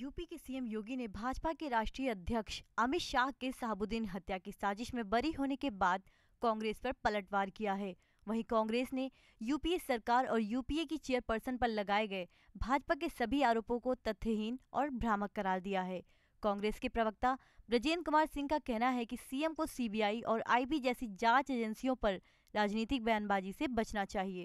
UP के CM योगी ने भाजपा के राष्ट्रीय अध्यक्ष अमित शाह के साहबुद्दीन हत्या की साजिश में बरी होने के बाद कांग्रेस पर पलटवार किया है वहीं कांग्रेस ने यूपीए सरकार और यूपीए की चेयरपर्सन पर लगाए गए भाजपा के सभी आरोपों को तथ्यहीन और भ्रामक करार दिया है कांग्रेस के प्रवक्ता ब्रजेंद्र कुमार सिंह का कहना है कि सीएम को सीबीआई और आईबी जैसी जांच एजेंसियों पर राजनीतिक बयानबाजी से बचना चाहिए